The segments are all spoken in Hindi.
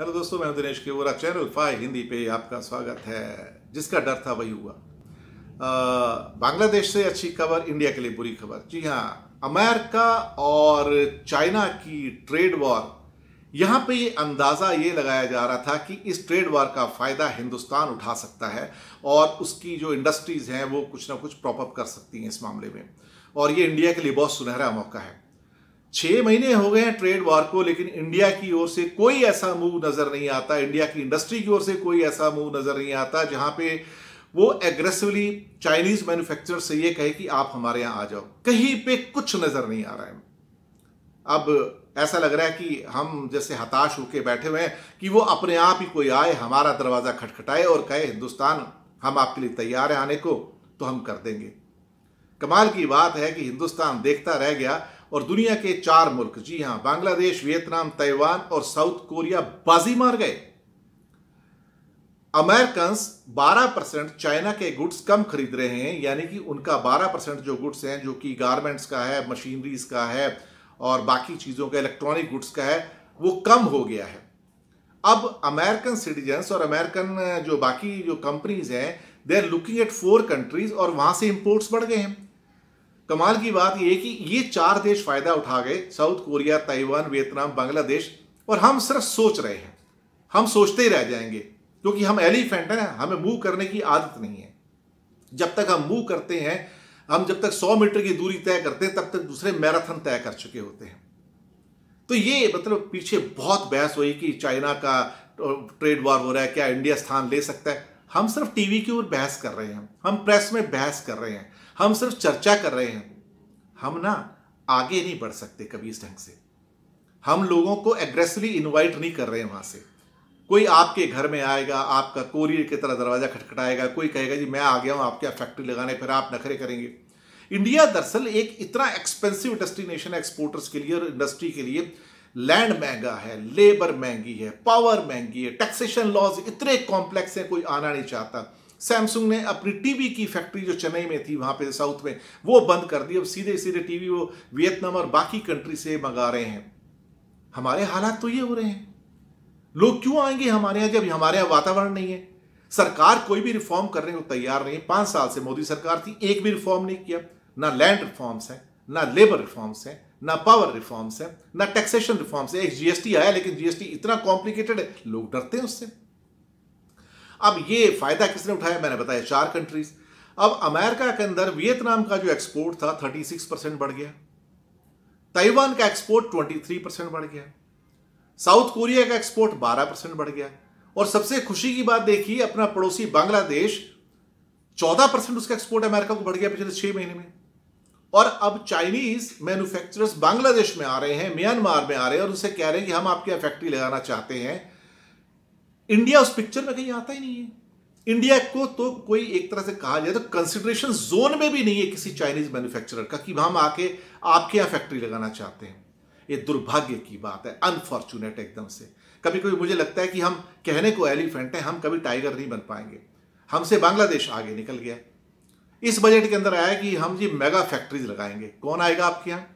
हेलो दोस्तों मैं दिनेश केवरा चैनल फाइव हिंदी पे आपका स्वागत है जिसका डर था वही हुआ बांग्लादेश से अच्छी खबर इंडिया के लिए बुरी खबर जी हाँ अमेरिका और चाइना की ट्रेड वॉर यहाँ पे ये अंदाज़ा ये लगाया जा रहा था कि इस ट्रेड वॉर का फ़ायदा हिंदुस्तान उठा सकता है और उसकी जो इंडस्ट्रीज़ हैं वो कुछ ना कुछ प्रॉपअप कर सकती हैं इस मामले में और ये इंडिया के लिए बहुत सुनहरा मौका है छह महीने हो गए हैं ट्रेड वॉर को लेकिन इंडिया की ओर से कोई ऐसा मूव नजर नहीं आता इंडिया की इंडस्ट्री की ओर से कोई ऐसा मूव नजर नहीं आता जहां पे वो एग्रेसिवली चाइनीज मैन्युफैक्चरर से ये कहे कि आप हमारे यहां आ जाओ कहीं पे कुछ नजर नहीं आ रहा है अब ऐसा लग रहा है कि हम जैसे हताश होके बैठे हुए हैं कि वो अपने आप ही कोई आए हमारा दरवाजा खटखटाए और कहे हिंदुस्तान हम आपके लिए तैयार है आने को तो हम कर देंगे कमाल की बात है कि हिंदुस्तान देखता रह गया और दुनिया के चार मुल्क जी हां बांग्लादेश वियतनाम ताइवान और साउथ कोरिया बाजी मार गए अमेरिकन 12 परसेंट चाइना के गुड्स कम खरीद रहे हैं यानी कि उनका 12 परसेंट जो गुड्स हैं जो कि गारमेंट्स का है मशीनरीज का है और बाकी चीज़ों का इलेक्ट्रॉनिक गुड्स का है वो कम हो गया है अब अमेरिकन सिटीजन्स और अमेरिकन जो बाकी जो कंपनीज हैं they are looking at four countries और वहां से इंपोर्ट्स बढ़ गए हैं कमाल की बात यह कि ये चार देश फायदा उठा गए South Korea Taiwan Vietnam Bangladesh और हम सिर्फ सोच रहे हैं हम सोचते ही रह जाएंगे क्योंकि हम एलिफेंट हैं हमें मूव करने की आदत नहीं है जब तक हम मूव करते हैं हम जब तक 100 मीटर की दूरी तय करते हैं तब तक दूसरे मैराथन तय कर चुके होते हैं तो ये मतलब पीछे बहुत बहस हुई कि चाइना का ट्रेड वॉर हो रहा है क्या इंडिया स्थान ले सकता है हम सिर्फ टीवी की ओर बहस कर रहे हैं हम प्रेस में बहस कर रहे हैं हम सिर्फ चर्चा कर रहे हैं हम ना आगे नहीं बढ़ सकते कभी इस ढंग से हम लोगों को एग्रेसिवली इनवाइट नहीं कर रहे हैं वहां से कोई आपके घर में आएगा आपका कोरियर की तरह दरवाज़ा खटखटाएगा कोई कहेगा जी मैं आ गया हूं आपके यहाँ फैक्ट्री लगाने फिर आप नखरे करेंगे इंडिया दरअसल एक इतना एक्सपेंसिव डेस्टिनेशन है एक्सपोर्टर्स के लिए और इंडस्ट्री के लिए लैंड महंगा है लेबर महंगी है पावर महंगी है टैक्सेशन लॉज इतने कॉम्प्लेक्स हैं कोई आना नहीं चाहता सैमसंग ने अपनी टीवी की फैक्ट्री जो चेन्नई में थी वहां पे साउथ में वो बंद कर दी अब सीधे सीधे टीवी वो वियतनाम और बाकी कंट्री से मंगा रहे हैं हमारे हालात तो ये हो रहे हैं लोग क्यों आएंगे हमारे यहाँ जब हमारे यहाँ वातावरण नहीं है सरकार कोई भी रिफॉर्म करने को तैयार नहीं है पांच साल से मोदी सरकार थी एक भी रिफॉर्म नहीं किया ना लैंड रिफॉर्म्स है ना लेबर रिफॉर्म्स है ना पावर रिफॉर्म्स है ना टैक्सेशन रिफॉर्म्स है एक जीएसटी आया लेकिन जीएसटी इतना कॉम्प्लिकेटेड है लोग डरते हैं उससे अब ये फ़ायदा किसने उठाया मैंने बताया चार कंट्रीज अब अमेरिका के अंदर वियतनाम का जो एक्सपोर्ट था 36 परसेंट बढ़ गया ताइवान का एक्सपोर्ट 23 परसेंट बढ़ गया साउथ कोरिया का एक्सपोर्ट 12 परसेंट बढ़ गया और सबसे खुशी की बात देखिए अपना पड़ोसी बांग्लादेश 14 परसेंट उसका एक्सपोर्ट अमेरिका को बढ़ गया पिछले छह महीने में और अब चाइनीज मैन्युफैक्चरर्स बांग्लादेश में आ रहे हैं म्यांमार में आ रहे हैं और उसे कह रहे हैं कि हम आपके यहाँ फैक्ट्री लगाना चाहते हैं इंडिया उस पिक्चर में कहीं आता ही नहीं है इंडिया को तो कोई एक तरह से कहा जाए तो कंसिडरेशन जोन में भी नहीं है किसी चाइनीज मैन्युफैक्चरर का कि हम आके आपके यहाँ फैक्ट्री लगाना चाहते हैं ये दुर्भाग्य की बात है अनफॉर्चुनेट एकदम से कभी कभी मुझे लगता है कि हम कहने को एलिफेंट हैं हम कभी टाइगर नहीं बन पाएंगे हमसे बांग्लादेश आगे निकल गया इस बजट के अंदर आया कि हम जी मेगा फैक्ट्रीज लगाएंगे कौन आएगा आपके यहाँ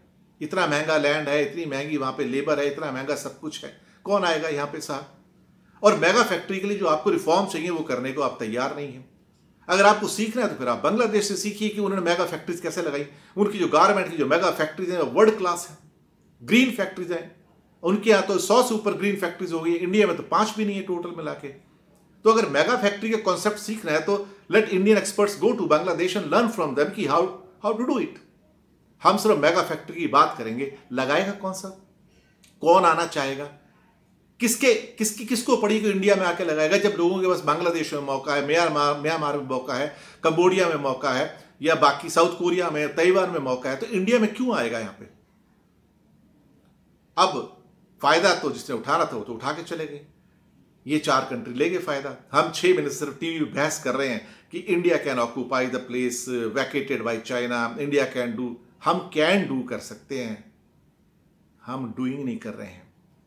इतना महंगा लैंड है इतनी महंगी वहाँ पे लेबर है इतना महंगा सब कुछ है कौन आएगा यहाँ पे साहब और मेगा फैक्ट्री के लिए जो आपको रिफॉर्म चाहिए वो करने को आप तैयार नहीं हैं अगर आपको सीखना है तो फिर आप बांग्लादेश से सीखिए कि उन्होंने मेगा फैक्ट्रीज कैसे लगाई उनकी जो गारमेंट की जो मेगा फैक्ट्रीज हैं वो वर्ल्ड क्लास हैं ग्रीन फैक्ट्रीज हैं उनके यहाँ तो सौ से ऊपर ग्रीन फैक्ट्रीज हो गई इंडिया में तो पाँच भी नहीं है टोटल मिला के तो अगर मेगा फैक्ट्री का कॉन्सेप्ट सीखना है तो let Indian experts go to Bangladesh and learn from them कि how how to do it हम सिर्फ मेगा फैक्ट्री की बात करेंगे लगाएगा कौन सा कौन आना चाहेगा किसके किसकी किसको पड़ी को इंडिया में आके लगाएगा जब लोगों के पास बांग्लादेश में मौका है म्यांमार म्यांमार में मौका है कंबोडिया में मौका है या बाकी साउथ कोरिया में ताइवान में मौका है तो इंडिया में क्यों आएगा यहां पे अब फायदा तो जिसने रहा था वो तो उठा के चले गए ये चार कंट्री लेंगे फायदा हम छह महीने सिर्फ टीवी में बहस कर रहे हैं कि India can occupy the place vacated by China India can do हम कैन डू कर सकते हैं हम डूइंग नहीं कर रहे हैं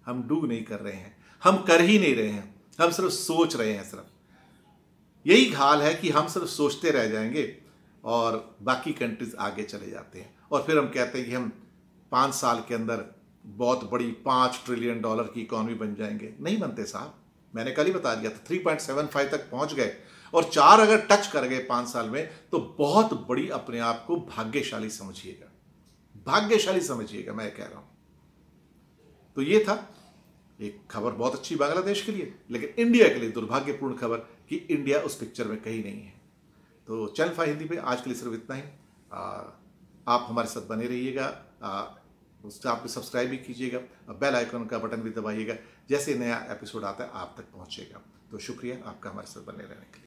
हम डू नहीं कर रहे हैं हम कर ही नहीं रहे हैं हम सिर्फ सोच रहे हैं सिर्फ यही हाल है कि हम सिर्फ सोचते रह जाएंगे और बाकी कंट्रीज आगे चले जाते हैं और फिर हम कहते हैं कि हम पाँच साल के अंदर बहुत बड़ी पाँच ट्रिलियन डॉलर की इकॉनमी बन जाएंगे नहीं बनते साहब मैंने कल ही बता दिया था थ्री पॉइंट सेवन फाइव तक पहुंच गए और चार अगर टच कर गए पाँच साल में तो बहुत बड़ी अपने आप को भाग्यशाली समझिएगा भाग्यशाली समझिएगा मैं कह रहा हूं तो ये था एक खबर बहुत अच्छी बांग्लादेश के लिए लेकिन इंडिया के लिए दुर्भाग्यपूर्ण खबर कि इंडिया उस पिक्चर में कहीं नहीं है तो चैनल फाइव हिंदी पे आज के लिए सिर्फ इतना ही आ, आप हमारे साथ बने रहिएगा उस आप सब्सक्राइब भी कीजिएगा और बेल आइकन का बटन भी दबाइएगा जैसे नया एपिसोड आता है आप तक पहुँचेगा तो शुक्रिया आपका हमारे साथ बने रहने के लिए